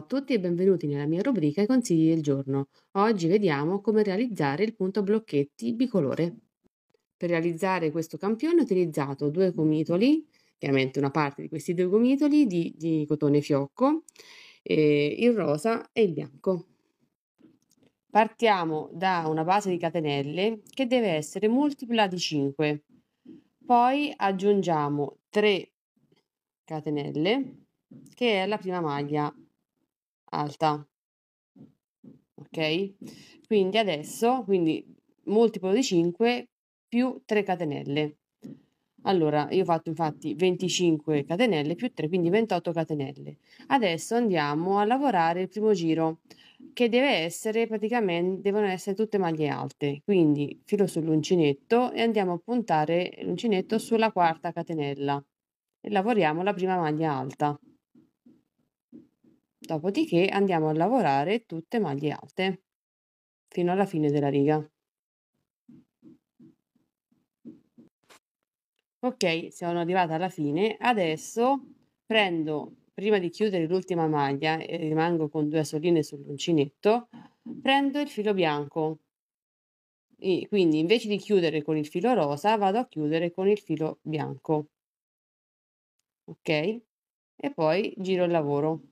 a tutti e benvenuti nella mia rubrica I consigli del giorno. Oggi vediamo come realizzare il punto blocchetti bicolore. Per realizzare questo campione ho utilizzato due gomitoli, chiaramente una parte di questi due gomitoli di, di cotone fiocco, eh, il rosa e il bianco. Partiamo da una base di catenelle che deve essere multipla di 5. Poi aggiungiamo 3 catenelle che è la prima maglia alta. Ok? Quindi adesso, quindi multiplo di 5 più 3 catenelle. Allora, io ho fatto infatti 25 catenelle più 3, quindi 28 catenelle. Adesso andiamo a lavorare il primo giro, che deve essere praticamente, devono essere tutte maglie alte. Quindi filo sull'uncinetto e andiamo a puntare l'uncinetto sulla quarta catenella. E lavoriamo la prima maglia alta. Dopodiché andiamo a lavorare tutte maglie alte fino alla fine della riga. Ok, sono arrivata alla fine. Adesso prendo, prima di chiudere l'ultima maglia, e rimango con due soline sull'uncinetto, prendo il filo bianco. E quindi invece di chiudere con il filo rosa, vado a chiudere con il filo bianco. Ok? E poi giro il lavoro.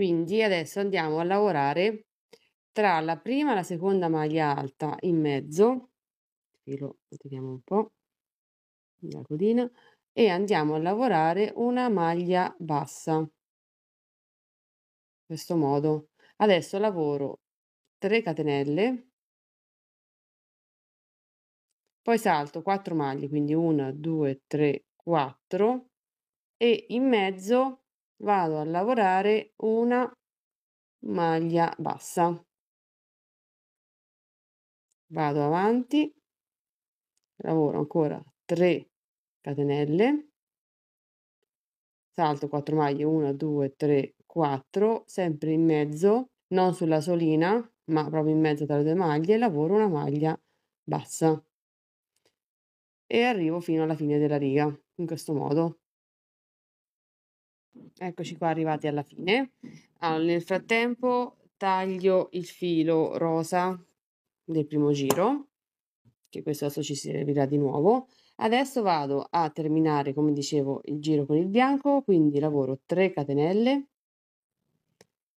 Quindi adesso andiamo a lavorare tra la prima e la seconda maglia alta in mezzo, filo lo tiriamo un po', la codina, e andiamo a lavorare una maglia bassa. In questo modo. Adesso lavoro 3 catenelle, poi salto 4 maglie, quindi 1, 2, 3, 4 e in mezzo vado a lavorare una maglia bassa vado avanti lavoro ancora 3 catenelle salto 4 maglie 1 2 3 4 sempre in mezzo non sulla solina ma proprio in mezzo tra le due maglie lavoro una maglia bassa e arrivo fino alla fine della riga in questo modo Eccoci qua arrivati alla fine. Allora, ah, nel frattempo taglio il filo rosa del primo giro, che questo adesso ci servirà di nuovo. Adesso vado a terminare, come dicevo, il giro con il bianco, quindi lavoro 3 catenelle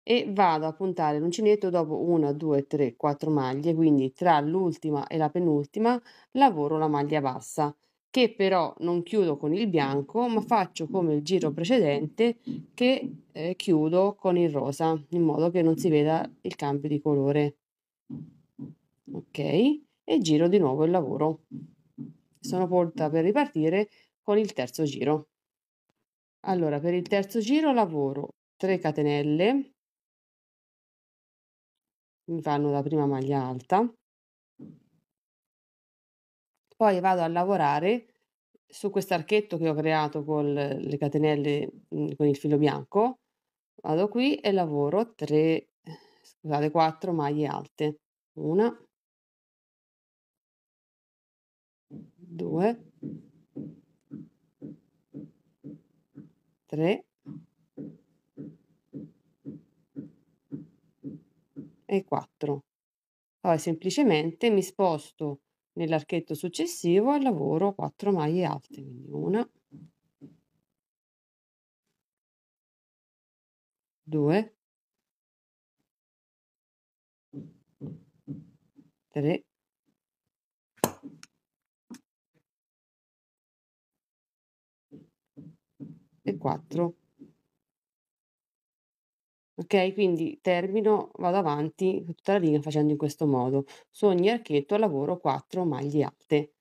e vado a puntare l'uncinetto dopo 1, 2, 3, 4 maglie, quindi tra l'ultima e la penultima lavoro la maglia bassa che però non chiudo con il bianco, ma faccio come il giro precedente che eh, chiudo con il rosa, in modo che non si veda il cambio di colore. Ok, e giro di nuovo il lavoro. Sono pronta per ripartire con il terzo giro. Allora, per il terzo giro lavoro 3 catenelle, mi fanno la prima maglia alta, poi vado a lavorare su quest'archetto che ho creato con le catenelle mhmm, con il filo bianco vado qui e lavoro 3 scusate 4 maglie alte una 2 3 e 4 poi semplicemente mi sposto nell'archetto successivo al lavoro 4 maglie alte quindi una 2 3 e 4 Ok, quindi termino vado avanti tutta la linea facendo in questo modo: sogni, archetto, lavoro, 4 maglie alte.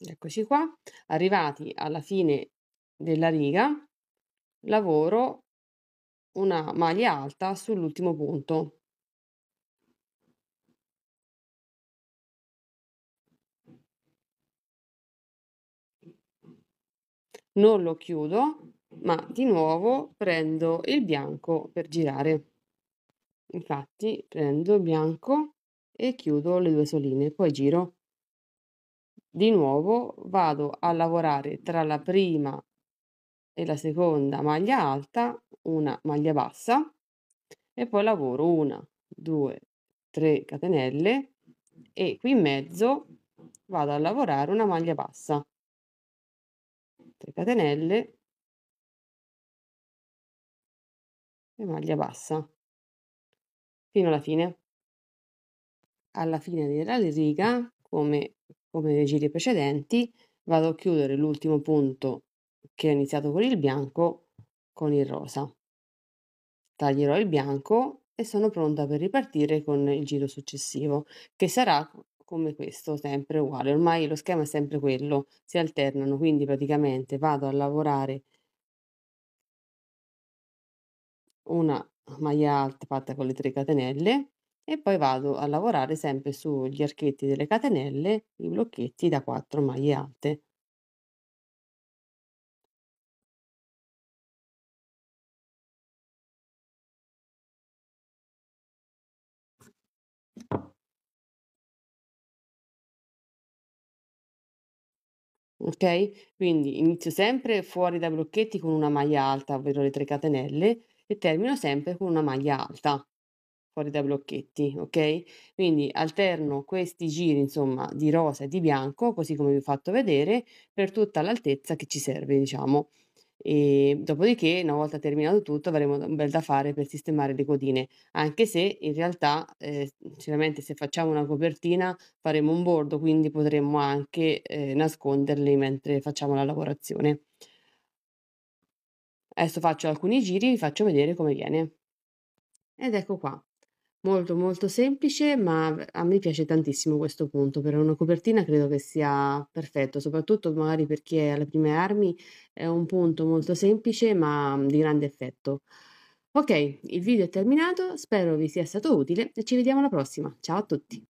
Eccoci qua, arrivati alla fine della riga, lavoro una maglia alta sull'ultimo punto. Non lo chiudo ma di nuovo prendo il bianco per girare. Infatti prendo il bianco e chiudo le due soline, poi giro. Di nuovo vado a lavorare tra la prima e la seconda maglia alta, una maglia bassa e poi lavoro una, due, tre catenelle e qui in mezzo vado a lavorare una maglia bassa. 3 catenelle e maglia bassa fino alla fine. Alla fine della riga, come, come nei giri precedenti, vado a chiudere l'ultimo punto che ho iniziato con il bianco con il rosa. Taglierò il bianco e sono pronta per ripartire con il giro successivo, che sarà come questo, sempre uguale. Ormai lo schema è sempre quello, si alternano, quindi praticamente vado a lavorare una maglia alta fatta con le 3 catenelle e poi vado a lavorare sempre sugli archetti delle catenelle i blocchetti da 4 maglie alte. Ok? Quindi inizio sempre fuori dai blocchetti con una maglia alta, ovvero le 3 catenelle, e termino sempre con una maglia alta fuori dai blocchetti, ok? Quindi alterno questi giri, insomma, di rosa e di bianco, così come vi ho fatto vedere, per tutta l'altezza che ci serve, diciamo. E dopodiché, una volta terminato tutto, avremo un bel da fare per sistemare le codine, anche se in realtà, eh, sinceramente, se facciamo una copertina faremo un bordo, quindi potremmo anche eh, nasconderle mentre facciamo la lavorazione. Adesso faccio alcuni giri e vi faccio vedere come viene. Ed ecco qua. Molto molto semplice, ma a me piace tantissimo questo punto. Per una copertina credo che sia perfetto, soprattutto magari per chi è alle prime armi. È un punto molto semplice, ma di grande effetto. Ok, il video è terminato, spero vi sia stato utile e ci vediamo alla prossima. Ciao a tutti!